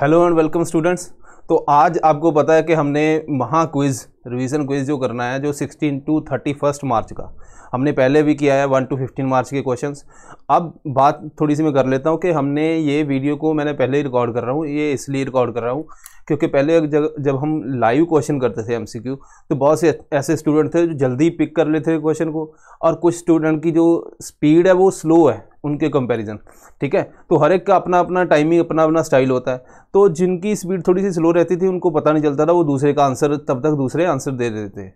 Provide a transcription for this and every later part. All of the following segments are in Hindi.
हेलो एंड वेलकम स्टूडेंट्स तो आज आपको पता है कि हमने महा क्विज़ रिवीजन क्विज़ जो करना है जो 16 टू 31 मार्च का हमने पहले भी किया है 1 टू 15 मार्च के क्वेश्चंस अब बात थोड़ी सी मैं कर लेता हूँ कि हमने ये वीडियो को मैंने पहले ही रिकॉर्ड कर रहा हूँ ये इसलिए रिकॉर्ड कर रहा हूँ क्योंकि पहले जब जब हम लाइव क्वेश्चन करते थे एमसीक्यू तो बहुत से ऐसे स्टूडेंट थे जो जल्दी पिक कर लेते थे क्वेश्चन को और कुछ स्टूडेंट की जो स्पीड है वो स्लो है उनके कंपैरिजन ठीक है तो हर एक का अपना अपना टाइमिंग अपना अपना स्टाइल होता है तो जिनकी स्पीड थोड़ी सी स्लो रहती थी उनको पता नहीं चलता था वो दूसरे का आंसर तब तक दूसरे आंसर दे देते थे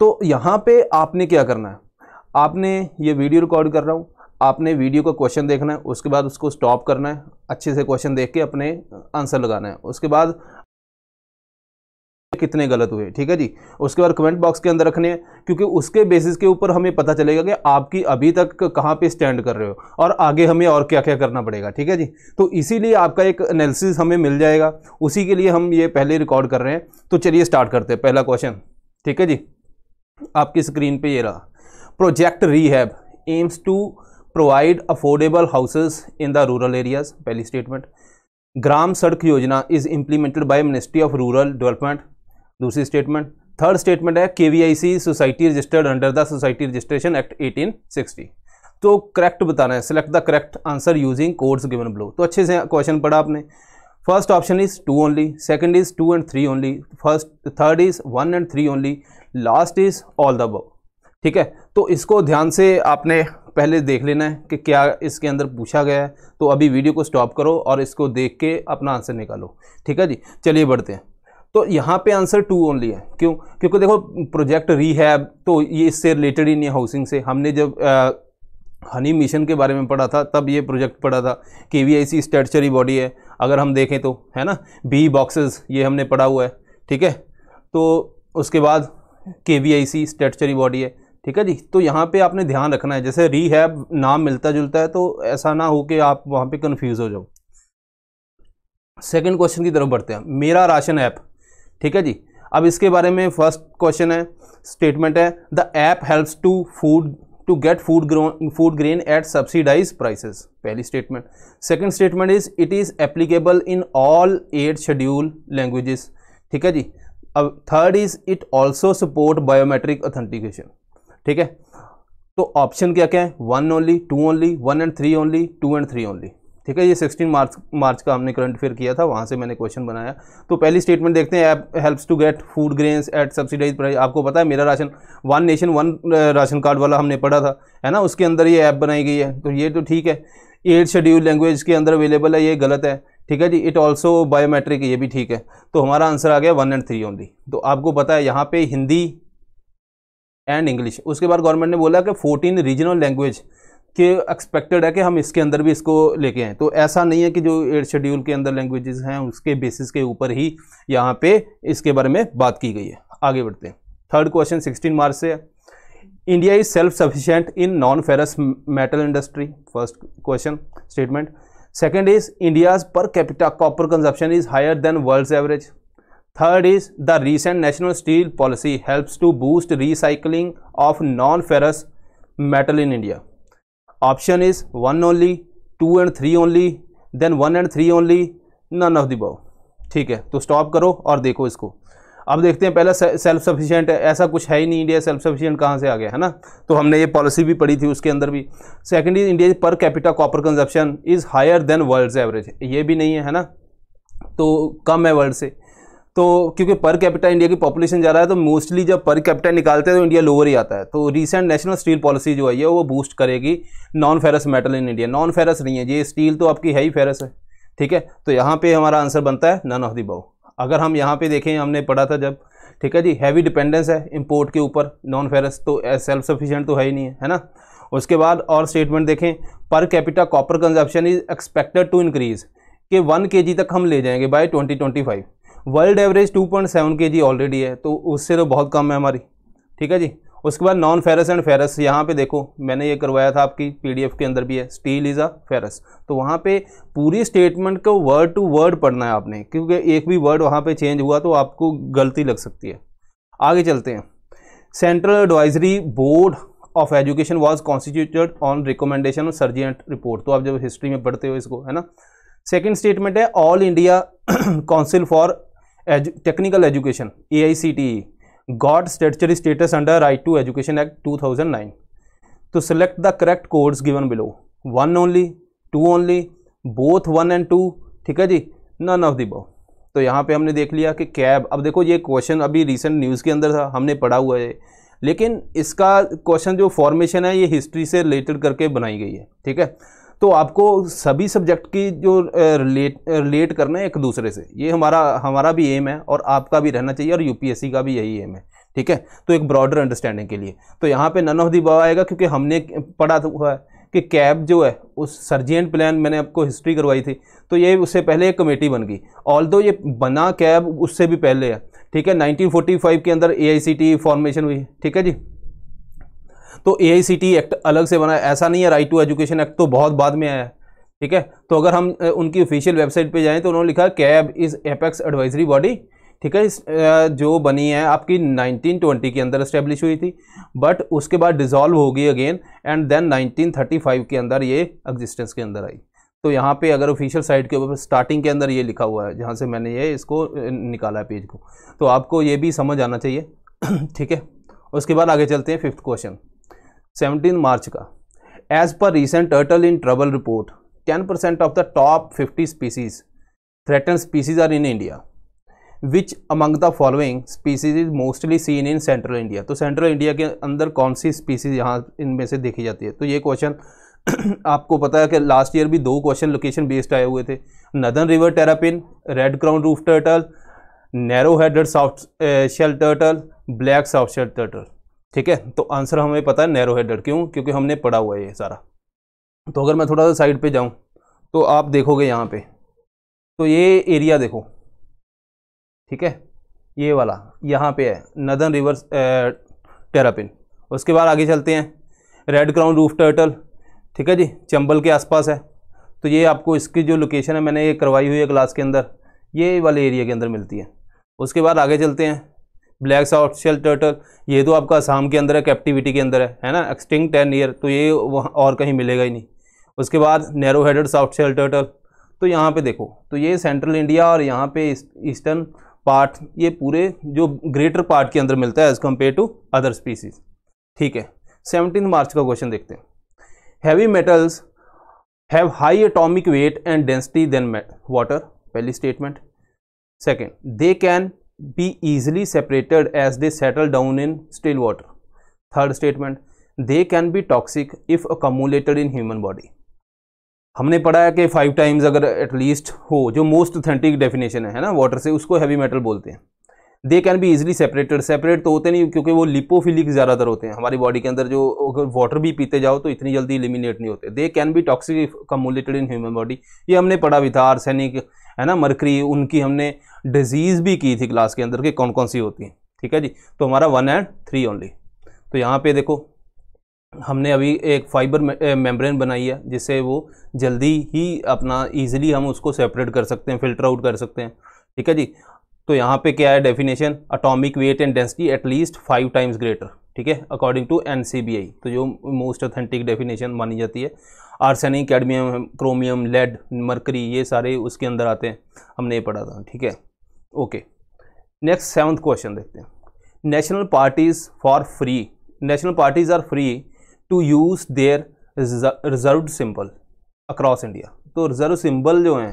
तो यहाँ पर आपने क्या करना है आपने ये वीडियो रिकॉर्ड कर रहा हूँ आपने वीडियो का क्वेश्चन देखना है उसके बाद उसको स्टॉप करना है अच्छे से क्वेश्चन देख के अपने आंसर लगाना है उसके बाद कितने गलत हुए ठीक है जी उसके बाद कमेंट बॉक्स के अंदर रखने हैं क्योंकि उसके बेसिस के ऊपर हमें पता चलेगा कि आपकी अभी तक कहाँ पे स्टैंड कर रहे हो और आगे हमें और क्या क्या करना पड़ेगा ठीक है जी तो इसीलिए आपका एक एनालिसिस हमें मिल जाएगा उसी के लिए हम ये पहले रिकॉर्ड कर रहे हैं तो चलिए स्टार्ट करते हैं पहला क्वेश्चन ठीक है जी आपकी स्क्रीन पर ये रहा project rehab aims to provide affordable houses in the rural areas पहली statement Gram Sadak Yojana is implemented by ministry of rural development दूसरी स्टेटमेंट थर्ड स्टेटमेंट है K V I C society registered under the society registration act 1860 तो करेक्ट बताना है select the correct answer using codes given below तो अच्छे से क्वेश्चन पढ़ा आपने first option is two only second is to and three only first third is one and three only last is all the above ठीक है तो इसको ध्यान से आपने पहले देख लेना है कि क्या इसके अंदर पूछा गया है तो अभी वीडियो को स्टॉप करो और इसको देख के अपना आंसर निकालो ठीक है जी चलिए बढ़ते हैं तो यहाँ पे आंसर टू ओनली है क्यों क्योंकि देखो प्रोजेक्ट रीहैब तो ये इससे रिलेटेड ही नहीं है हाउसिंग से हमने जब आ, हनी मिशन के बारे में पढ़ा था तब ये प्रोजेक्ट पढ़ा था के वी आई सी स्टेटचरी बॉडी है अगर हम देखें तो है ना बी बॉक्सेस ये हमने पढ़ा हुआ है ठीक है तो उसके बाद के वी आई सी स्टेटचरी बॉडी है ठीक है जी तो यहाँ पे आपने ध्यान रखना है जैसे रीहैब नाम मिलता जुलता है तो ऐसा ना हो कि आप वहाँ पे कंफ्यूज हो जाओ सेकंड क्वेश्चन की तरफ बढ़ते हैं मेरा राशन ऐप ठीक है जी अब इसके बारे में फर्स्ट क्वेश्चन है स्टेटमेंट है the app helps to food to get food food grain at subsidise prices पहली statement second statement is it is applicable in all eight schedule languages ठीक है जी अब third is it also support biometric authentication ठीक है तो ऑप्शन क्या क्या है one only two only one and three only two and three only ठीक है ये 16 मार्च मार्च का हमने करंट अफेयर किया था वहाँ से मैंने क्वेश्चन बनाया तो पहली स्टेटमेंट देखते हैं app helps to get food grains at subsidise price आपको पता है मेरा ration one nation one ration card वाला हमने पढ़ा था है ना उसके अंदर ये ऐप बनाई गई है तो ये तो ठीक है एट शेड्यूल लैंग्वेज के अंदर अवेलेबल है ये गलत है ठीक है जी इट ऑल्सो बायोमेट्रिक ये भी ठीक है तो हमारा आंसर आ गया वन एंड थ्री ओनली तो आपको पता है यहाँ पर हिंदी एंड इंग्लिश उसके बाद गवर्नमेंट ने बोला कि फोर्टीन रीजनल लैंग्वेज के एक्सपेक्टेड है कि हम इसके अंदर भी इसको लेके आएँ तो ऐसा नहीं है कि जो एड शेड्यूल के अंदर लैंग्वेजेस हैं उसके बेसिस के ऊपर ही यहाँ पे इसके बारे में बात की गई है आगे बढ़ते हैं थर्ड क्वेश्चन सिक्सटीन मार्च से है India is self sufficient in non ferrous metal industry first question statement second is India's per capita copper consumption is higher than world's average third is the recent national steel policy helps to boost recycling of non ferrous metal in India option is one only two and three only then one and three only none of the ठीक है तो स्टॉप करो और देखो इसको अब देखते हैं पहला सेल्फ सफिशिएंट है ऐसा कुछ है ही नहीं इंडिया सेल्फ सफिशिएंट कहाँ से आ गया है ना तो हमने ये पॉलिसी भी पढ़ी थी उसके अंदर भी second is India per capita copper consumption is higher than world average ये भी नहीं है है ना तो कम है वर्ल्ड से तो क्योंकि पर कैपिटा इंडिया की पॉपुलेशन ज़्यादा है तो मोस्टली जब पर कैपिटा निकालते हैं तो इंडिया लोअर ही आता है तो रीसेंट नेशनल स्टील पॉलिसी जो आई है वो बूस्ट करेगी non ferrous metal in India non ferrous नहीं है ये स्टील तो आपकी है ही फेरस है ठीक है तो यहाँ पे हमारा आंसर बनता है नन ऑफ दी बाउ अगर हम यहाँ पे देखें हमने पढ़ा था जब ठीक है जी हैवी डिपेंडेंस है इम्पोर्ट के ऊपर नॉन फेरस तो सेल्फ सफिशेंट तो है ही नहीं है है ना उसके बाद और स्टेटमेंट देखें per capita copper consumption is expected to increase के वन के तक हम ले जाएंगे by twenty twenty five world average 2.7 point K G already है तो उससे तो बहुत कम है हमारी ठीक है जी उसके बाद नॉन फेरस एंड फेरस यहाँ पे देखो मैंने ये करवाया था आपकी पीडीएफ के अंदर भी है स्टील इज़ अ फेरस तो वहाँ पे पूरी स्टेटमेंट को वर्ड टू वर्ड पढ़ना है आपने क्योंकि एक भी वर्ड वहाँ पे चेंज हुआ तो आपको गलती लग सकती है आगे चलते हैं central advisory board of education was constituted on recommendation of Sargent report तो आप जब हिस्ट्री में पढ़ते हो इसको है ना सेकेंड स्टेटमेंट है all India council for edu, technical education A I C T E got statutory status under right to education act two thousand nine तो select the correct codes given below one only two only both one and two ठीक है जी नन ऑफ दी बो तो यहाँ पे हमने देख लिया कि कैब अब देखो ये क्वेश्चन अभी रिसेंट न्यूज़ के अंदर था हमने पढ़ा हुआ है लेकिन इसका क्वेश्चन जो फॉर्मेशन है ये हिस्ट्री से रिलेटेड करके बनाई गई है ठीक है तो आपको सभी सब्जेक्ट की जो रिलेट रिलेट करना है एक दूसरे से ये हमारा हमारा भी एम है और आपका भी रहना चाहिए और यूपीएससी का भी यही एम है ठीक है तो एक ब्रॉडर अंडरस्टैंडिंग के लिए तो यहाँ पे नन ऑफ दी बाव आएगा क्योंकि हमने पढ़ा तो हुआ है कि कैब जो है उस सर्जियन प्लान मैंने आपको हिस्ट्री करवाई थी तो ये उससे पहले एक कमेटी बन गई ऑल दो ये बना कैब उससे भी पहले है ठीक है नाइनटीन के अंदर ए फॉर्मेशन हुई ठीक है जी तो ए एक्ट अलग से बना ऐसा नहीं है राइट टू एजुकेशन एक्ट तो बहुत बाद में आया ठीक है तो अगर हम उनकी ऑफिशियल वेबसाइट पर जाएँ तो उन्होंने लिखा CABE is apex advisory body ठीक है इस जो बनी है आपकी 1920 के अंदर इस्टेब्लिश हुई थी बट उसके बाद डिजॉल्व हो गई अगेन एंड देन 1935 के अंदर ये एग्जिस्टेंस के अंदर आई तो यहाँ पे अगर ऑफिशियल साइट के ऊपर स्टार्टिंग के अंदर ये लिखा हुआ है जहाँ से मैंने ये इसको निकाला है पेज को तो आपको ये भी समझ आना चाहिए ठीक है उसके बाद आगे चलते हैं फिफ्थ क्वेश्चन 17 मार्च का as per recent turtle in trouble report 10 percent of the top 50 species threaten species are in India which among the following species is mostly seen in central India तो सेंट्रल इंडिया के अंदर कौन सी स्पीसीज यहाँ इनमें से देखी जाती है तो ये क्वेश्चन आपको पता है कि लास्ट ईयर भी दो क्वेश्चन लोकेशन बेस्ड आए हुए थे northern river terrapin red crown roof turtle narrow headed soft shell turtle black soft shell turtle ठीक है तो आंसर हमें पता है नैरो हेडर क्यों क्योंकि हमने पढ़ा हुआ है ये सारा तो अगर मैं थोड़ा सा साइड पे जाऊँ तो आप देखोगे यहाँ पे तो ये एरिया देखो ठीक है ये वाला यहाँ पे है नदन रिवर टेरापिन उसके बाद आगे चलते हैं रेड क्राउन रूफ टर्टल ठीक है जी चंबल के आसपास है तो ये आपको इसकी जो लोकेशन है मैंने ये करवाई हुई है क्लास के अंदर ये वाले एरिया के अंदर मिलती है उसके बाद आगे चलते हैं ब्लैक साउथ शेल टर्टल ये तो आपका आसाम के अंदर है कैप्टिविटी के अंदर है है ना एक्सटिंग टेन ईयर तो ये वहाँ और कहीं मिलेगा ही नहीं उसके बाद narrow headed soft shell turtle तो यहाँ पे देखो तो ये सेंट्रल इंडिया और यहाँ पे ईस्टर्न पार्ट ये पूरे जो ग्रेटर पार्ट के अंदर मिलता है as compare to other species ठीक है सेवनटीन मार्च का क्वेश्चन देखते हैंवी metals have high atomic weight and density than water पहली statement second they can be easily separated as they settle down in still water. Third statement, they can be toxic if accumulated in human body. हमने पढ़ा है कि फाइव टाइम्स अगर एटलीस्ट हो जो मोस्ट ऑथेंटिक डेफिनेशन है ना वाटर से उसको हैवी मेटल बोलते हैं they can be easily separated separate तो होते नहीं क्योंकि वो लिपोफिलिक ज़्यादातर होते हैं हमारी बॉडी के अंदर जो अगर वाटर भी पीते जाओ तो इतनी जल्दी इलिमिनेट नहीं होते they can be toxic accumulated in human body ये हमने पढ़ा भी था है ना मरकरी उनकी हमने डिजीज़ भी की थी क्लास के अंदर कि कौन कौन सी होती हैं ठीक है जी तो हमारा वन एंड थ्री ओनली तो यहाँ पे देखो हमने अभी एक फाइबर मेम्ब्रेन बनाई है जिससे वो जल्दी ही अपना ईजिली हम उसको सेपरेट कर सकते हैं फिल्टर आउट कर सकते हैं ठीक है जी तो यहाँ पे क्या है definition atomic weight and density at least five times greater ठीक है अकॉर्डिंग टू एन तो जो मोस्ट ऑथेंटिक डेफिनेशन मानी जाती है arsenic cadmium chromium lead mercury ये सारे उसके अंदर आते हैं हमने ये पढ़ा था ठीक है ओके नेक्स्ट सेवन्थ क्वेश्चन देखते हैं national parties for free national parties are free to use their reserve symbol across India तो रिजर्व सिंबल जो हैं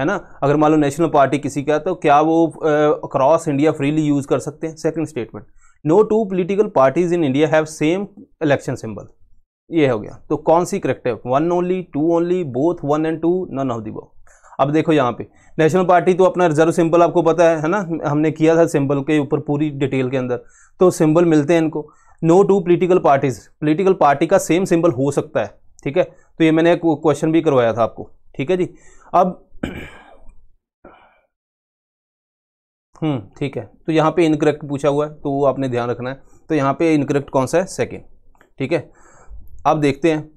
है ना अगर मान लो नेशनल पार्टी किसी का तो क्या वो अक्रॉस इंडिया फ्रीली यूज़ कर सकते हैं second statement no two political parties in India have same election symbol ये हो गया तो कौन सी करेक्ट है one only two only both one and two none of the above अब देखो यहाँ पे नेशनल पार्टी तो अपना रिजर्व सिंबल आपको पता है है ना हमने किया था सिंबल के ऊपर पूरी डिटेल के अंदर तो सिंबल मिलते हैं इनको no two political parties political party का सेम सिंबल हो सकता है ठीक है तो ये मैंने क्वेश्चन भी करवाया था आपको ठीक है जी अब हम्म ठीक है तो यहाँ पे इनकरेक्ट पूछा हुआ है तो वो आपने ध्यान रखना है तो यहाँ पे इनकरेक्ट कौन सा है सेकेंड ठीक है अब देखते हैं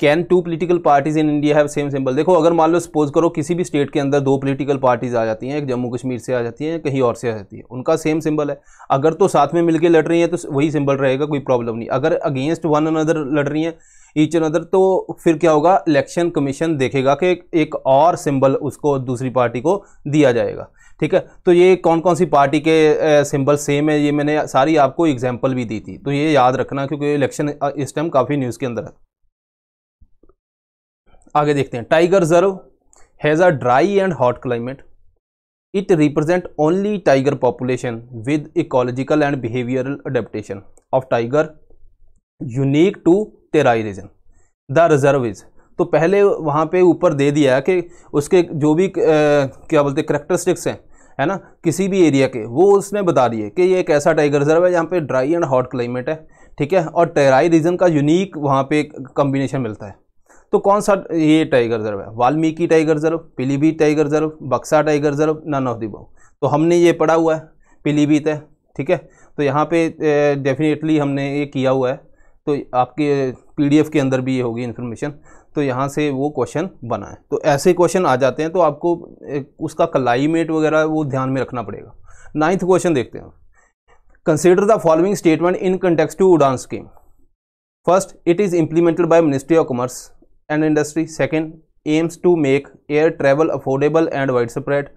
can two political parties in India have same symbol देखो अगर मान लो सपोज करो किसी भी स्टेट के अंदर दो पोलिटिकल पार्टीज़ आ जाती हैं एक जम्मू कश्मीर से आ जाती हैं कहीं और से आ जाती है उनका सेम सिंबल है अगर तो साथ में मिलकर लड़ रही हैं तो वही सिंबल रहेगा कोई प्रॉब्लम नहीं अगर अगेंस्ट वन अनदर लड़ रही हैं ईच अदर तो फिर क्या होगा इलेक्शन कमीशन देखेगा कि एक और सिंबल उसको दूसरी पार्टी को दिया जाएगा ठीक है तो ये कौन कौन सी पार्टी के सिंबल सेम है ये मैंने सारी आपको एग्जाम्पल भी दी थी तो ये याद रखना क्योंकि इलेक्शन इस टाइम काफ़ी न्यूज़ के अंदर है आगे देखते हैं tiger reserve has a dry and hot climate it represent only tiger population with ecological and behavioural adaptation of tiger unique to तेरा ही रीजन द रिजर्व इज तो पहले वहाँ पे ऊपर दे दिया कि उसके जो भी क्या बोलते करेक्टरिस्टिक्स हैं है ना किसी भी एरिया के वो उसने बता दिए कि ये एक ऐसा टाइगर रिजर्व है जहाँ पे ड्राई एंड हॉट क्लाइमेट है ठीक है और टेराई रीजन का यूनिक वहाँ पे कम्बिनेशन मिलता है तो कौन सा ये टाइगर रिजर्व है Valmiki tiger reserve Pilibhit tiger reserve Buxa tiger reserve none of the above तो हमने ये पढ़ा हुआ है पीलीभीत है ठीक है तो यहाँ पे डेफिनेटली हमने ये किया हुआ है तो आपके पीडीएफ के अंदर भी ये होगी इन्फॉर्मेशन तो यहाँ से वो क्वेश्चन बनाए तो ऐसे क्वेश्चन आ जाते हैं तो आपको उसका क्लाइमेट वगैरह वो ध्यान में रखना पड़ेगा नाइन्थ क्वेश्चन देखते हैं consider the following statement in context to UDAN scheme first it is implemented by ministry of commerce and industry second aims to make air travel affordable and wide spread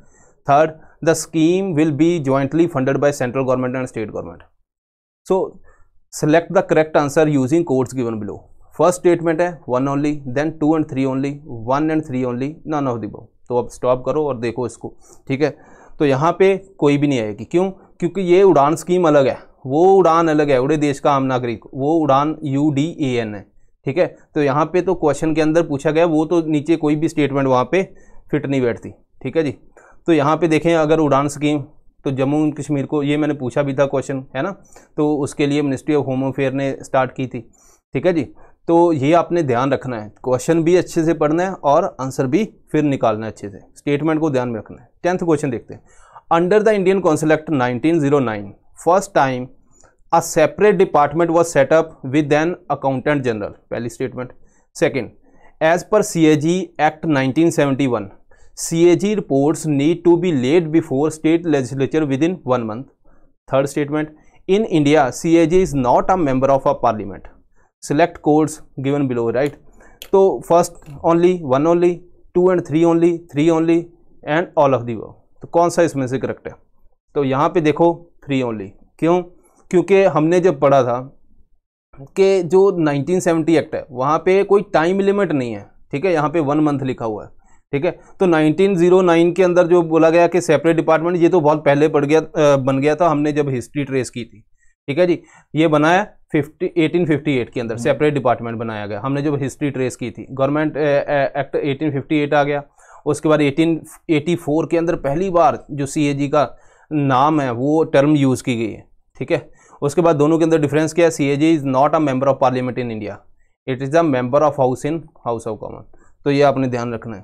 third the scheme will be jointly funded by central government and state government so select the correct answer using codes given below first statement है one only then two and three only one and three only none of the above तो अब स्टॉप करो और देखो इसको ठीक है तो यहाँ पे कोई भी नहीं आएगी क्यों क्योंकि ये उड़ान स्कीम अलग है वो उड़ान अलग है उड़े देश का आम नागरिक वो उड़ान यू डी ए एन है ठीक है तो यहाँ पे तो क्वेश्चन के अंदर पूछा गया वो तो नीचे कोई भी स्टेटमेंट वहाँ पे फिट नहीं बैठती ठीक है जी तो यहाँ पे देखें अगर उड़ान स्कीम तो जम्मू एंड कश्मीर को ये मैंने पूछा भी था क्वेश्चन है ना तो उसके लिए मिनिस्ट्री ऑफ होम अफेयर ने स्टार्ट की थी ठीक है जी तो ये आपने ध्यान रखना है क्वेश्चन भी अच्छे से पढ़ना है और आंसर भी फिर निकालना है अच्छे से स्टेटमेंट को ध्यान में रखना है टेंथ क्वेश्चन देखते हैं under the Indian council act 1909 first time a separate department was set up with an accountant general पहली statement second as per C act nineteen C A G report need to be laid before state legislature within one month third statement in India C A G is not a member of a parliament select codes given below right तो first only one only two and three only three only and all of the above तो कौन सा इसमें से करेक्ट है तो यहाँ पे देखो थ्री ओनली क्यों क्योंकि हमने जब पढ़ा था कि जो 1970 सेवेंटी एक्ट है वहाँ पे कोई टाइम लिमिट नहीं है ठीक है यहाँ पे वन मंथ लिखा हुआ है ठीक है तो 1909 के अंदर जो बोला गया कि सेपरेट डिपार्टमेंट ये तो बहुत पहले पड़ गया बन गया था हमने जब हिस्ट्री ट्रेस की थी ठीक है जी ये बनाया 50 1858 के अंदर सेपरेट डिपार्टमेंट बनाया गया हमने जब हिस्ट्री ट्रेस की थी गवर्नमेंट एक्ट एटीन आ गया उसके बाद एटीन के अंदर पहली बार जो सी का नाम है वो टर्म यूज़ की गई है ठीक है उसके बाद दोनों के अंदर डिफरेंस क्या है C is not a member of parliament in India it is a member of house in house of common तो ये आपने ध्यान रखना है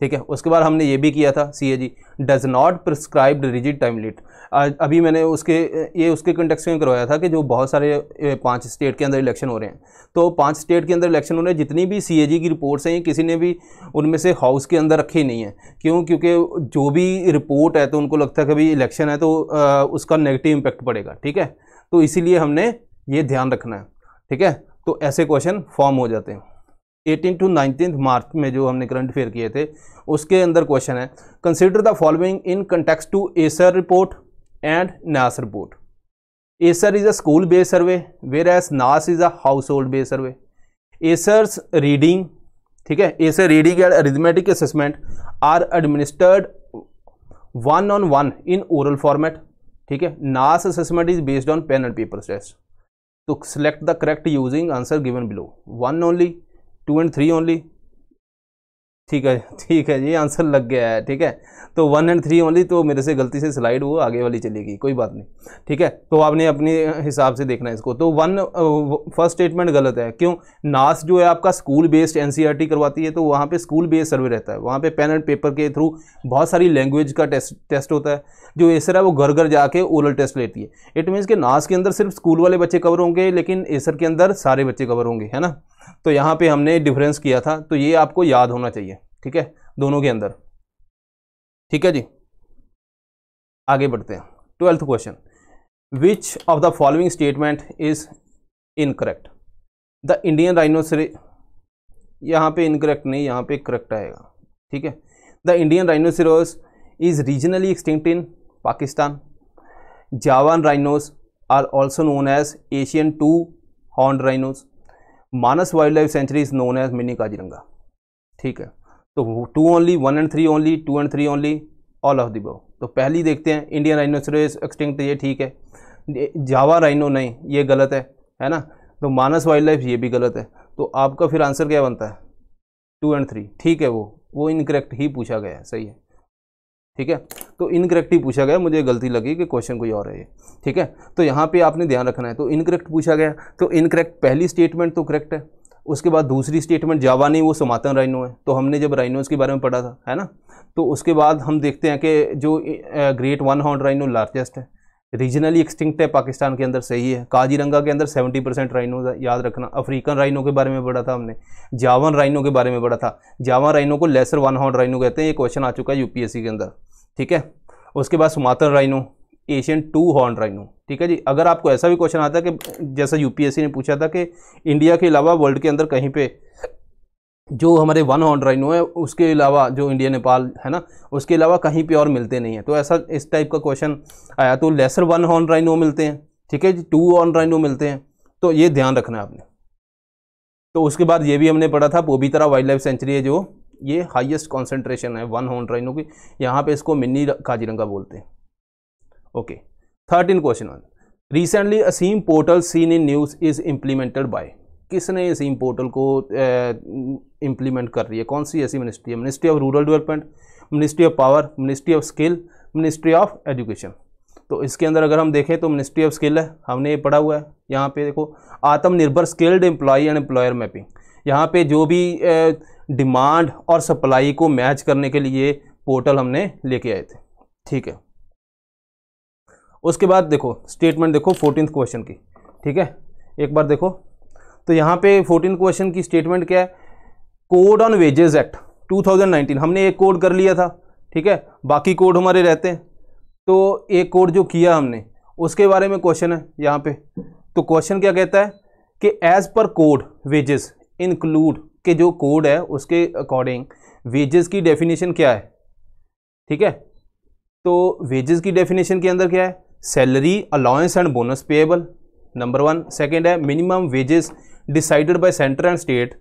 ठीक है उसके बाद हमने ये भी किया था C A G does not prescribed rigid time limit अभी मैंने उसके ये उसके कंटेक्स में करवाया था कि जो बहुत सारे पांच स्टेट के अंदर इलेक्शन हो रहे हैं तो पांच स्टेट के अंदर इलेक्शन हो रहे हैं जितनी भी सी ए जी की रिपोर्ट्स हैं किसी ने भी उनमें से हाउस के अंदर रखी नहीं है क्यों क्योंकि जो भी रिपोर्ट है तो उनको लगता है कि भाई इलेक्शन है तो आ, उसका नेगेटिव इम्पैक्ट पड़ेगा ठीक है तो इसीलिए हमने ये ध्यान रखना है ठीक है तो ऐसे क्वेश्चन फॉर्म हो जाते हैं एटीन टू नाइनटीन मार्च में जो हमने करंट अफेयर किए थे उसके अंदर क्वेश्चन है consider the following in context to ASER report and NAS report ASER is a school based survey whereas NAS is a household based survey ASER's reading ठीक है ASER reading and arithmetic assessment are administered one on one in oral format ठीक है NAS assessment is based on pen and paper test तो select the correct using answer given below one only two and three only ठीक है ठीक है ये आंसर लग गया है ठीक है तो वन एंड थ्री ओनली तो मेरे से गलती से स्लाइड वो आगे वाली चली गई कोई बात नहीं ठीक है तो आपने अपने हिसाब से देखना है इसको तो वन फर्स्ट स्टेटमेंट गलत है क्यों नास जो है आपका स्कूल बेस्ड एनसीईआरटी करवाती है तो वहाँ पे स्कूल बेस्ड सर्वे रहता है वहाँ पे पेन एंड पेपर के थ्रू बहुत सारी लैंग्वेज का टेस्ट टेस्ट होता है जो एसर है वो घर घर जाके ओरल टेस्ट लेती है इट मीन्स कि नास के अंदर सिर्फ स्कूल वाले बच्चे कवर होंगे लेकिन एसर के अंदर सारे बच्चे कवर होंगे है ना तो यहाँ पे हमने डिफरेंस किया था तो ये आपको याद होना चाहिए ठीक है दोनों के अंदर ठीक है जी आगे बढ़ते हैं twelfth question which of the following statement is incorrect the Indian rhinoceros यहाँ पे इनकरेक्ट नहीं यहाँ पे करेक्ट आएगा ठीक है the Indian rhinoceros is regionally extinct in Pakistan Javan rhinos are also known as Asian two horn rhinos Manas wildlife sanctuary is known as mini Kaziranga ठीक है तो two only one and three only two and three only all of the above तो पहली देखते हैं इंडियन राइनोसरेस एक्सटिंक्ट ये ठीक है जावा राइनो नहीं ये गलत है है ना तो मानस वाइल्ड लाइफ ये भी गलत है तो आपका फिर आंसर क्या बनता है टू एंड थ्री ठीक है वो वो इनकरेक्ट ही पूछा गया है सही है ठीक है तो इनकरेक्ट ही पूछा गया मुझे गलती लगी कि क्वेश्चन कोई और है ठीक है तो यहाँ पर आपने ध्यान रखना है तो इनकरेक्ट पूछा गया तो इनकरेक्ट पहली स्टेटमेंट तो करेक्ट है उसके बाद दूसरी स्टेटमेंट जावा नहीं वो समातन राइनो है तो हमने जब राइनोज के बारे में पढ़ा था है ना तो उसके बाद हम देखते हैं कि जो great one horn rhino largest है रीजनली एक्सटिंक्ट है पाकिस्तान के अंदर सही है काजीरंगा के अंदर 70 परसेंट राइनो याद रखना अफ्रीकन राइनो के बारे में पढ़ा था हमने जावन राइनो के बारे में पढ़ा था जावन राइनो को लेसर वन हॉर्न राइनो कहते हैं ये क्वेश्चन आ चुका है यूपीएससी के अंदर ठीक है उसके बाद Sumatran rhino Asian two horn rhino ठीक है जी अगर आपको ऐसा भी क्वेश्चन आता है कि जैसा यूपीएससी ने पूछा था कि इंडिया के अलावा वर्ल्ड के अंदर कहीं पे जो हमारे वन हॉर्न राइनो है उसके अलावा जो इंडिया नेपाल है ना उसके अलावा कहीं पे और मिलते नहीं है तो ऐसा इस टाइप का क्वेश्चन आया तो लेसर वन हॉर्न राइनो मिलते हैं ठीक है जी टू हॉर्न राइनो मिलते हैं तो ये ध्यान रखना है आपने तो उसके बाद ये भी हमने पढ़ा था पोबीतरा वाइल्ड लाइफ सेंचुरी है जो ये हाइएस्ट कॉन्सेंट्रेशन है वन हॉर्न राइनो की यहाँ पे इसको मिनी काजीरंगा बोलते हैं okay thirteen question one recently ASEEM portal seen in news is implemented by किसने असीम पोर्टल को इम्प्लीमेंट कर रही है कौन सी ऐसी मिनिस्ट्री है ministry of rural development ministry of power ministry of skill ministry of education तो इसके अंदर अगर हम देखें तो मिनिस्ट्री ऑफ स्किल है हमने ये पढ़ा हुआ है यहाँ पे देखो Aatmanirbhar skilled employee and employer mapping यहाँ पे जो भी डिमांड और सप्लाई को मैच करने के लिए पोर्टल हमने लेके आए थे ठीक है उसके बाद देखो स्टेटमेंट देखो फोर्टीन क्वेश्चन की ठीक है एक बार देखो तो यहाँ पे फोर्टीन क्वेश्चन की स्टेटमेंट क्या है कोड ऑन वेजेस एक्ट 2019 हमने एक कोड कर लिया था ठीक है बाकी कोड हमारे रहते हैं तो एक कोड जो किया हमने उसके बारे में क्वेश्चन है यहाँ पे तो क्वेश्चन क्या कहता है कि as per code wages include के जो कोड है उसके अकॉर्डिंग वेजेस की डेफिनेशन क्या है ठीक है तो वेजेस की डेफिनेशन के अंदर क्या है salary allowance and bonus payable number one second है minimum wages decided by centre and state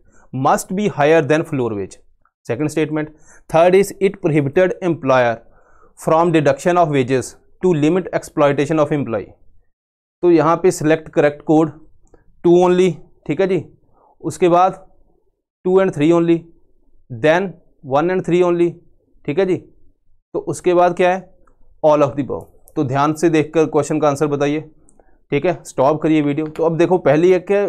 must be higher than floor wage second statement third is it prohibited employer from deduction of wages to limit exploitation of employee तो यहाँ पे select correct code two only ठीक है जी उसके बाद two and three only then one and three only ठीक है जी तो उसके बाद क्या है ऑल ऑफ दी बो तो ध्यान से देखकर क्वेश्चन का आंसर बताइए ठीक है स्टॉप करिए वीडियो तो अब देखो पहली है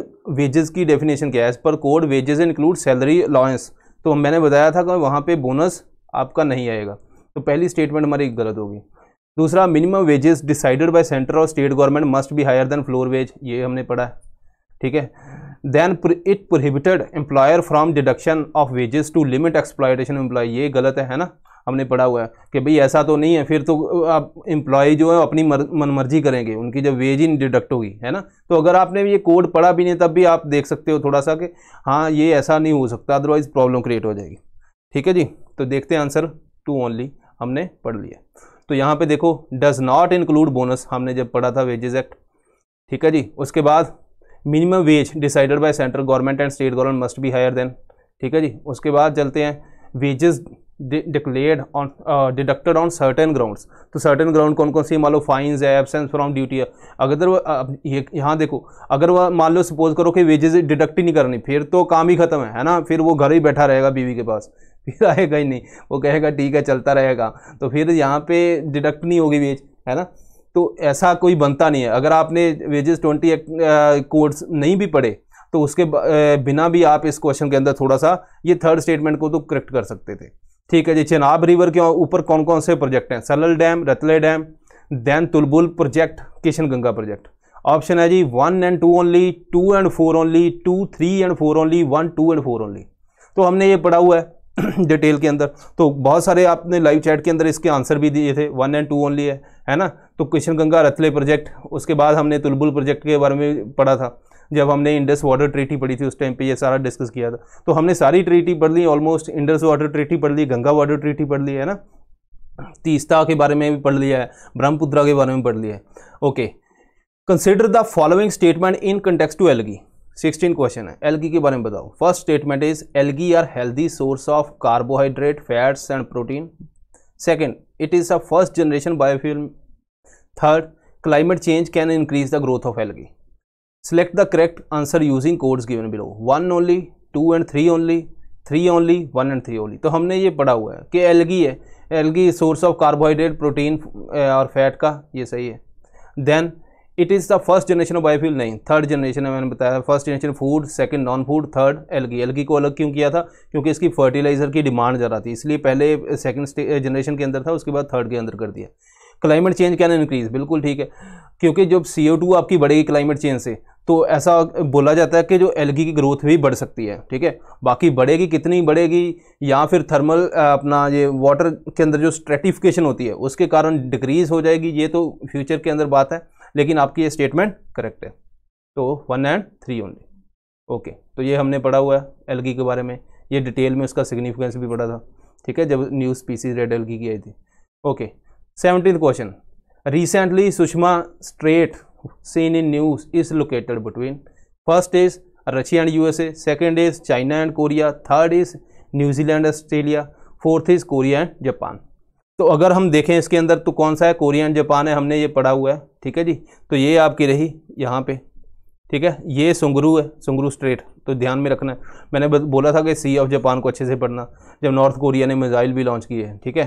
वेजेस की डेफिनेशन क्या है as per code wages include salary allowance तो मैंने बताया था कि वहाँ पे बोनस आपका नहीं आएगा तो पहली स्टेटमेंट हमारी गलत होगी दूसरा minimum wages decided by central और state government must be higher than floor wage ये हमने पढ़ा है ठीक है then it prohibited employer from deduction of wages to limit exploitation employee ये गलत है है ना हमने पढ़ा हुआ है कि भाई ऐसा तो नहीं है फिर तो आप इम्प्लॉय जो है अपनी मर, मनमर्जी करेंगे उनकी जब वेज ही डिडक्ट होगी है ना तो अगर आपने ये कोड पढ़ा भी नहीं तब भी आप देख सकते हो थोड़ा सा कि हाँ ये ऐसा नहीं हो सकता अदरवाइज़ प्रॉब्लम क्रिएट हो जाएगी ठीक है जी तो देखते हैं आंसर टू ओनली हमने पढ़ लिया तो यहाँ पे देखो डज नॉट इंक्लूड बोनस हमने जब पढ़ा था वेजेज एक्ट ठीक है जी उसके बाद minimum wage decided by central government and state government must be higher than ठीक है जी उसके बाद चलते हैं wages declared on deducted on certain grounds तो सर्टेन ग्राउंड कौन कौन सी मान लो फाइन्स है एबसेंस फ्रॉम ड्यूटी है अगर वो ये यहाँ देखो अगर वह मान लो सपोज करो कि वेजेस डिडक्ट ही नहीं करनी फिर तो काम ही खत्म है है ना फिर वो घर ही बैठा रहेगा बीवी के पास फिर आएगा ही नहीं वो कहेगा ठीक है चलता रहेगा तो फिर यहाँ पे डिडक्ट नहीं होगी वेज है ना तो ऐसा कोई बनता नहीं है अगर आपने वेजेस ट्वेंटी कोर्स नहीं भी पढ़े तो उसके uh, बिना भी आप इस क्वेश्चन के अंदर थोड़ा सा ये थर्ड स्टेटमेंट को तो करेक्ट कर सकते थे ठीक है जी चेनाब रिवर के ऊपर कौन कौन से प्रोजेक्ट हैं Salal dam Ratle dam then Tulbul project Kishanganga project option है जी one and two only two and four only two three and four only one two and four only तो हमने ये पढ़ा हुआ है डिटेल के अंदर तो बहुत सारे आपने लाइव चैट के अंदर इसके आंसर भी दिए थे वन एंड टू ओनली है है ना तो क्वेश्चन गंगा रतले प्रोजेक्ट उसके बाद हमने तुलबुल प्रोजेक्ट के बारे में पढ़ा था जब हमने इंडस वाटर ट्रीटी पढ़ी थी उस टाइम पे ये सारा डिस्कस किया था तो हमने सारी ट्रीटी पढ़ ली ऑलमोस्ट इंडस वाटर ट्रीटी पढ़ ली गंगा वाटर ट्रीटी पढ़ ली है ना तीस्ता के बारे में भी पढ़ लिया है ब्रह्मपुत्रा के बारे में पढ़ लिया है okay consider the following statement in context to algae sixteen question है एलगी के बारे में बताओ first statement is algae are healthy source of carbohydrate fats and protein second it is a first generation biofuel third climate change can increase the growth of algae select the correct answer using codes given below one only two and three only three only one and three only तो हमने ये पढ़ा हुआ है कि एलगी है algae source of carbohydrate protein और फैट का ये सही है then it is the first generation of biofuel नहीं थर्ड जनरेशन है मैंने बताया first generation food second non food third algae algae को अलग क्यों किया था क्योंकि इसकी फर्टिलाइजर की डिमांड ज़्यादा थी इसलिए पहले सेकंड जनरेशन के अंदर था उसके बाद थर्ड के अंदर कर दिया क्लाइमेट चेंज कैन इंक्रीज बिल्कुल ठीक है क्योंकि जब सी आपकी बढ़ेगी क्लाइमेट चेंज से तो ऐसा बोला जाता है कि जो एलगी की ग्रोथ भी बढ़ सकती है ठीक है बाकी बढ़ेगी कितनी बढ़ेगी या फिर थर्मल अपना ये वाटर के अंदर जो स्ट्रेटिफिकेशन होती है उसके कारण डिक्रीज़ हो जाएगी ये तो फ्यूचर के अंदर बात है लेकिन आपकी ये स्टेटमेंट करेक्ट है तो one and three only okay तो ये हमने पढ़ा हुआ है एलगी के बारे में ये डिटेल में उसका सिग्निफिकेंस भी पढ़ा था ठीक है जब न्यू स्पीसीज रेड एलगी की आई थी okay seventeen question recently Tsushima strait seen in news is located between first is Russia and USA second is China and Korea third is New Zealand Australia fourth is Korea and Japan तो अगर हम देखें इसके अंदर तो कौन सा है कोरिया एंड जापान है हमने ये पढ़ा हुआ है ठीक है जी तो ये आपकी रही यहाँ पे ठीक है ये सुंगरू है सुंगरू स्ट्रेट तो ध्यान में रखना है मैंने बोला था कि सी ऑफ जापान को अच्छे से पढ़ना जब नॉर्थ कोरिया ने मिज़ाइल भी लॉन्च की है ठीक है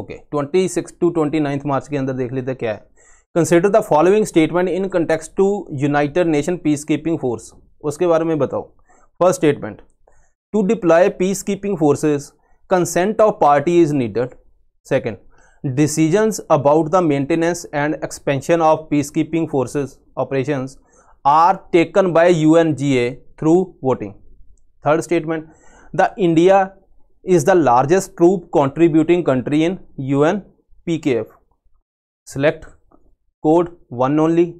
okay twenty six to twenty ninth March के अंदर देख लेते क्या है consider the following statement in context to United Nation peace keeping force उसके बारे में बताओ first statement to deploy peace keeping forces consent of party is needed second decisions about the maintenance and expansion of peacekeeping forces operations are taken by UNGA through voting. Third statement, the India is the largest troop contributing country in UN PKF. Select code 1 only,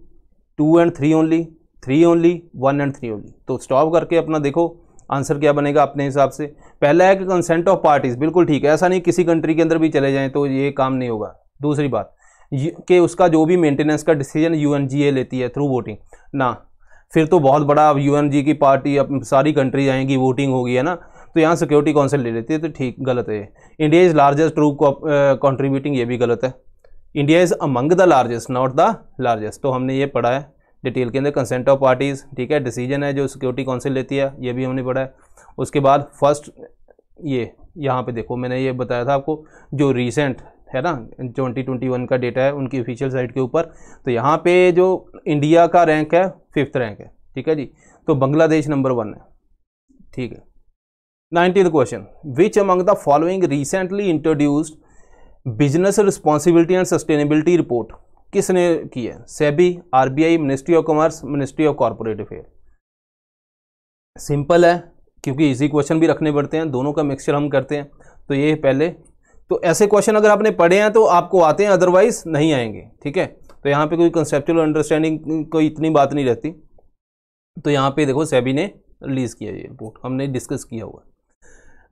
2 and 3 only, 3 only, 1 and 3 only. तो stop करके अपना देखो आंसर क्या बनेगा अपने हिसाब से पहला है कि कंसेंट ऑफ पार्टीज बिल्कुल ठीक है ऐसा नहीं किसी कंट्री के अंदर भी चले जाएँ तो ये काम नहीं होगा दूसरी बात कि उसका जो भी मेंटेनेंस का डिसीजन यू लेती है थ्रू वोटिंग ना फिर तो बहुत बड़ा अब यू की पार्टी अब सारी कंट्री आएंगी वोटिंग होगी है ना तो यहाँ सिक्योरिटी काउंसिल ले लेती है तो ठीक गलत है India is largest troop contributing ये भी गलत है India is among the largest not the largest तो हमने ये पढ़ा है डिटेल के अंदर कंसेंट ऑफ पार्टीज़ ठीक है डिसीजन है जो सिक्योरिटी काउंसिल लेती है ये भी हमने पढ़ा है उसके बाद फर्स्ट ये यहाँ पे देखो मैंने ये बताया था आपको जो रीसेंट है ना 2021 का डेटा है उनकी ऑफिशियल साइट के ऊपर तो यहाँ पे जो इंडिया का रैंक है फिफ्थ रैंक है ठीक है जी तो बांग्लादेश नंबर वन है ठीक है nineteen question which among the following recently introduced business responsibility and sustainability report किसने की है SEBI RBI ministry of commerce ministry of corporate affair simple है क्योंकि इजी क्वेश्चन भी रखने पड़ते हैं दोनों का मिक्सचर हम करते हैं तो ये पहले तो ऐसे क्वेश्चन अगर आपने पढ़े हैं तो आपको आते हैं अदरवाइज नहीं आएंगे ठीक है तो यहाँ पे कोई कंसेप्चुअल अंडरस्टैंडिंग कोई इतनी बात नहीं रहती तो यहाँ पे देखो सेबी ने रिलीज़ किया ये रिपोर्ट हमने डिस्कस किया हुआ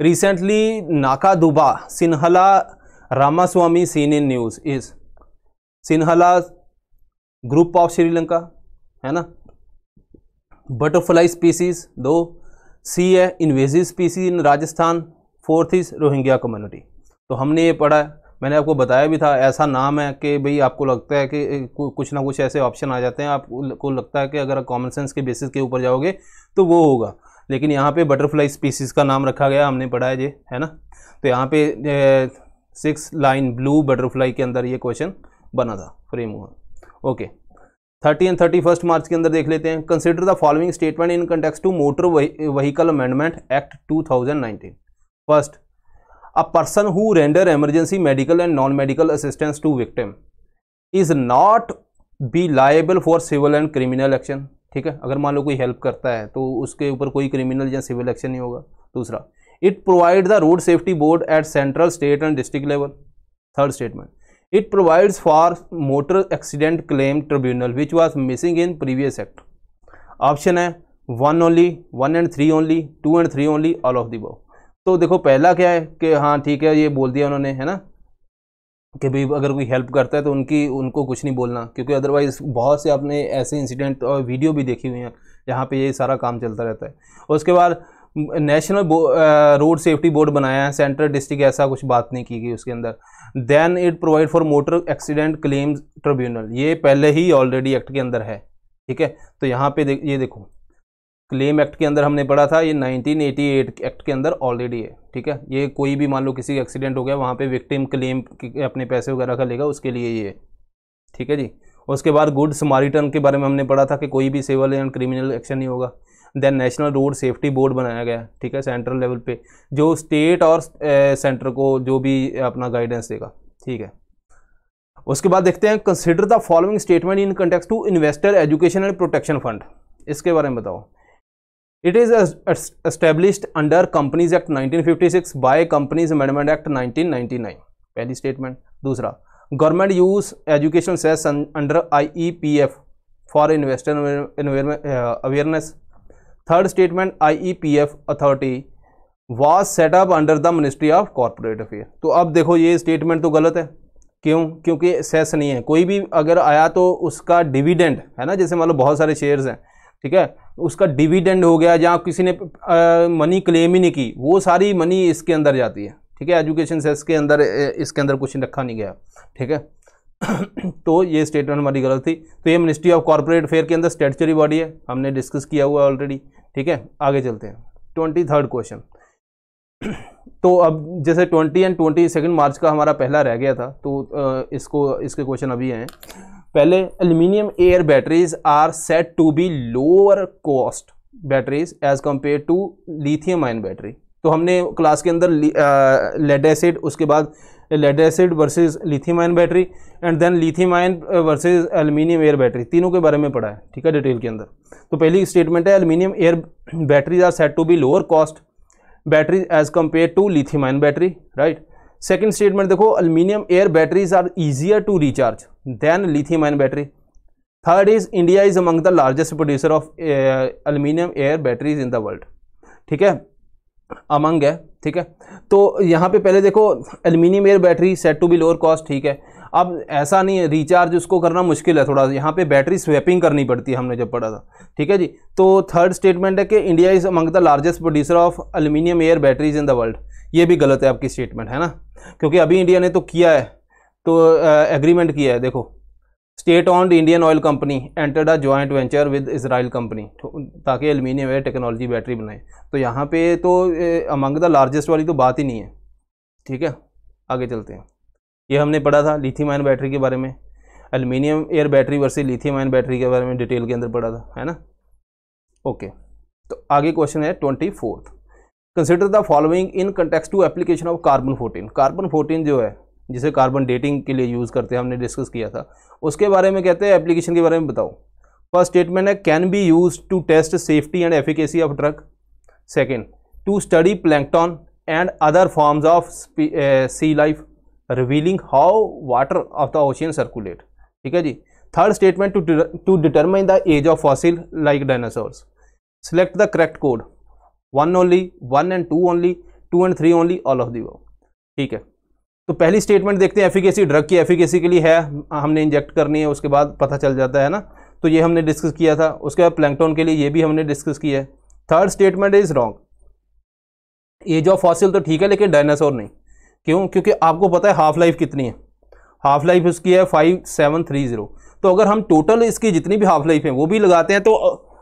रिसेंटली नाका दुबा Sinhala Ramaswamy seen in news is Sinhala group of Sri Lanka है ना बटरफ्लाई स्पीसीज दो सी है invasive species in Rajasthan fourth is Rohingya community तो हमने ये पढ़ा है मैंने आपको बताया भी था ऐसा नाम है कि भाई आपको लगता है कि कुछ ना कुछ ऐसे ऑप्शन आ जाते हैं आपको लगता है कि अगर कॉमन सेंस के बेसिस के ऊपर जाओगे तो वो होगा लेकिन यहाँ पे बटरफ्लाई स्पीसीज़ का नाम रखा गया हमने पढ़ा है ये है ना तो यहाँ पे सिक्स लाइन ब्लू बटरफ्लाई के अंदर ये क्वेश्चन बना था फ्रेम हुआ okay thirty and thirty first March के अंदर देख लेते हैं consider the following statement in context to motor vehicle amendment act 2019 first a person who render emergency medical and non medical assistance to victim is not be liable for civil and criminal action ठीक है अगर मान लो कोई हेल्प करता है तो उसके ऊपर कोई क्रिमिनल या सिविल एक्शन नहीं होगा दूसरा it provide the road safety board at central state and district level third statement it provides for motor accident claim tribunal which was missing in previous act option है one only one and three only two and three only all of the above तो देखो पहला क्या है कि हाँ ठीक है ये बोल दिया उन्होंने है ना कि भाई अगर कोई हेल्प करता है तो उनकी उनको कुछ नहीं बोलना क्योंकि अदरवाइज़ बहुत से आपने ऐसे इंसिडेंट और वीडियो भी देखी हुई हैं जहाँ पे ये सारा काम चलता रहता है उसके बाद नेशनल रोड सेफ्टी बोर्ड बनाया है सेंट्रल डिस्ट्रिक्ट ऐसा कुछ बात नहीं की गई उसके अंदर then it provide for motor accident claims tribunal ये पहले ही ऑलरेडी एक्ट के अंदर है ठीक है तो यहाँ पे देख ये देखो क्लेम एक्ट के अंदर हमने पढ़ा था ये 1988 एक्ट के अंदर ऑलरेडी है ठीक है ये कोई भी मान लो किसी एक्सीडेंट हो गया वहाँ पे विक्टिम क्लेम अपने पैसे वगैरह का लेगा उसके लिए ये ठीक है जी उसके बाद गुड समारिटन के बारे में हमने पढ़ा था कि कोई भी सिविल एंड क्रिमिनल एक्शन नहीं होगा then national road safety board बनाया गया ठीक है सेंट्रल लेवल पे जो स्टेट और सेंटर को जो भी अपना गाइडेंस देगा ठीक है उसके बाद देखते हैं consider the following statement in context to investor education and protection fund इसके बारे में बताओ it is establish under companies act 1956 by companies amendment act 1999 पहली स्टेटमेंट दूसरा government use education cess under I E P F for investor awareness I E P F authority was set up under the ministry of corporate affair तो अब देखो ये स्टेटमेंट तो गलत है क्यों क्योंकि सेस नहीं है कोई भी अगर आया तो उसका डिविडेंड है ना जैसे मान लो बहुत सारे शेयर्स हैं ठीक है उसका डिविडेंड हो गया जहाँ किसी ने मनी क्लेम ही नहीं की वो सारी मनी इसके अंदर जाती है ठीक है एजुकेशन सेस के अंदर इसके अंदर कुछ रखा नहीं गया ठीक है तो ये स्टेटमेंट हमारी गलत थी तो ये मिनिस्ट्री ऑफ कॉरपोरेट अफेयर के अंदर स्टेटचरी बॉडी है हमने डिस्कस किया हुआ ऑलरेडी ठीक है आगे चलते हैं ट्वेंटी थर्ड क्वेश्चन तो अब जैसे twenty and twenty second March का हमारा पहला रह गया था तो इसको इसके क्वेश्चन अभी हैं पहले aluminium air batteries are set to be lower cost batteries as compare to lithium ion battery तो हमने क्लास के अंदर लेड एसिड उसके बाद lead acid versus lithium ion battery and then lithium ion versus aluminium air battery तीनों के बारे में पढ़ा है ठीक है डिटेल के अंदर तो पहली स्टेटमेंट है aluminium air batteries are set to be lower cost battery as compare to lithium ion battery right second statement देखो aluminium air batteries are easier to recharge than lithium ion battery third is India is among the largest producer of aluminium air batteries in the world ठीक है अमंग है ठीक है तो यहाँ पे पहले देखो aluminium air battery set to be lower cost ठीक है अब ऐसा नहीं है रिचार्ज उसको करना मुश्किल है थोड़ा यहाँ पे बैटरी स्वैपिंग करनी पड़ती है हमने जब पढ़ा था ठीक है जी तो थर्ड स्टेटमेंट है कि India is among the largest producer of aluminium air batteries in the world ये भी गलत है आपकी स्टेटमेंट है ना क्योंकि अभी इंडिया ने तो किया है तो एग्रीमेंट किया है देखो state owned Indian oil company entered a joint venture with Israel company ताकि एल्यूमिनियम एयर टेक्नोलॉजी बैटरी बनाए तो यहाँ पे तो अमंग द लार्जेस्ट वाली तो बात ही नहीं है ठीक है आगे चलते हैं ये हमने पढ़ा था लिथियम आयन बैटरी के बारे में aluminium air battery versus lithium ion battery के बारे में डिटेल के अंदर पढ़ा था है ना ओके तो आगे क्वेश्चन है twenty fourth consider the following in context to application of carbon fourteen carbon fourteen जो है जिसे कार्बन डेटिंग के लिए यूज़ करते हैं हमने डिस्कस किया था उसके बारे में कहते हैं एप्लीकेशन के बारे में बताओ फर्स्ट स्टेटमेंट है can be use to test safety and efficacy of drug second to study plankton and other forms of sea life revealing how water of the ocean circulate ठीक है जी third statement to to determine the age of fossil like dinosaurs select the correct code one only one and two only two and three only all of the वो ठीक है तो पहली स्टेटमेंट देखते हैं एफिकेसी ड्रग की एफिकेसी के लिए है हमने इंजेक्ट करनी है उसके बाद पता चल जाता है ना तो ये हमने डिस्कस किया था उसके बाद प्लैंकटोन के लिए ये भी हमने डिस्कस किया है third statement is wrong age of fossil तो ठीक है लेकिन डायनासोर नहीं क्यों क्योंकि आपको पता है हाफ लाइफ कितनी है हाफ लाइफ उसकी है फाइव सेवन थ्री ज़ीरो तो अगर हम टोटल इसकी जितनी भी हाफ लाइफ है वो भी लगाते हैं तो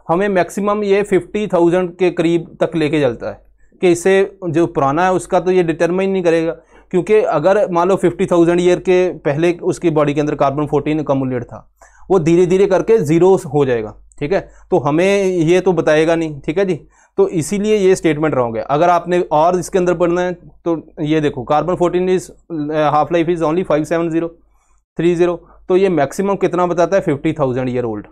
हमें मैक्सिमम ये फिफ्टी थाउजेंड के करीब तक लेके चलता है कि इससे जो पुराना है उसका तो ये डिटरमाइन नहीं करेगा क्योंकि अगर मान लो फिफ्टी थाउजेंड ईयर के पहले उसकी बॉडी के अंदर कार्बन फोर्टीन कमुलेट था वो धीरे धीरे करके ज़ीरो हो जाएगा ठीक है तो हमें ये तो बताएगा नहीं ठीक है जी तो इसीलिए ये स्टेटमेंट रहोगे अगर आपने और इसके अंदर पढ़ना है तो ये देखो carbon fourteen is half life is only five seven zero three zero तो ये मैक्सिमम कितना बताता है फिफ्टी थाउजेंड ईयर ओल्ड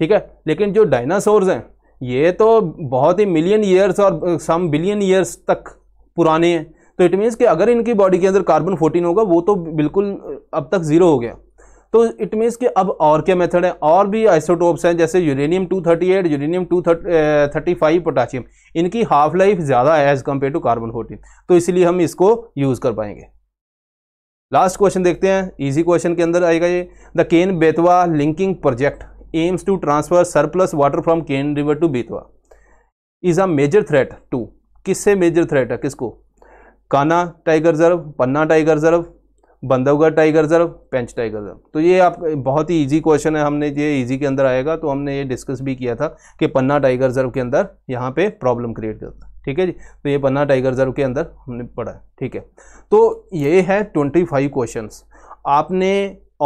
ठीक है लेकिन जो डायनासोर्स हैं ये तो बहुत ही मिलियन ईयर्स और सम बिलियन ईयर्स तक पुराने हैं तो इट मीन्स कि अगर इनकी बॉडी के अंदर कार्बन फोर्टीन होगा वो तो बिल्कुल अब तक जीरो हो गया तो इट मीन्स कि अब और क्या मेथड है और भी आइसोटोप्स हैं जैसे यूरेनियम 238 यूरेनियम 235 पोटाशियम इनकी हाफ लाइफ ज़्यादा है एज़ कम्पेयर टू कार्बन 14 तो इसलिए हम इसको यूज़ कर पाएंगे लास्ट क्वेश्चन देखते हैं इजी क्वेश्चन के अंदर आएगा ये the Ken Betwa linking project aims to transfer surplus water from Ken river to Betwa is a major threat to किससे मेजर थ्रेट है किसको Kanha tiger reserve Panna tiger reserve Bandhavgarh tiger reserve Pench tiger reserve तो ये आप बहुत ही इजी क्वेश्चन है हमने ये इजी के अंदर आएगा तो हमने ये डिस्कस भी किया था कि पन्ना टाइगर रिजर्व के अंदर यहाँ पे प्रॉब्लम क्रिएट करता है ठीक है जी तो ये पन्ना टाइगर रिजर्व के अंदर हमने पढ़ा है ठीक है तो ये है ट्वेंटी फाइव क्वेश्चन आपने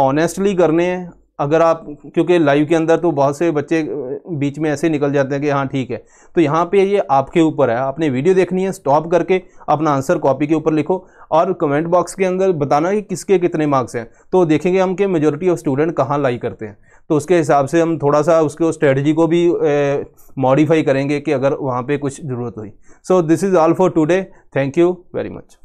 ऑनेस्टली करने हैं अगर आप क्योंकि लाइव के अंदर तो बहुत से बच्चे बीच में ऐसे निकल जाते हैं कि हाँ ठीक है तो यहाँ पे ये आपके ऊपर है आपने वीडियो देखनी है स्टॉप करके अपना आंसर कॉपी के ऊपर लिखो और कमेंट बॉक्स के अंदर बताना कि किसके कितने मार्क्स हैं तो देखेंगे हम कि मेजोरिटी ऑफ स्टूडेंट कहाँ लाई करते हैं तो उसके हिसाब से हम थोड़ा सा उसके स्ट्रेटजी को भी मॉडिफाई करेंगे कि अगर वहाँ पर कुछ ज़रूरत हुई so this is all for today thank you very much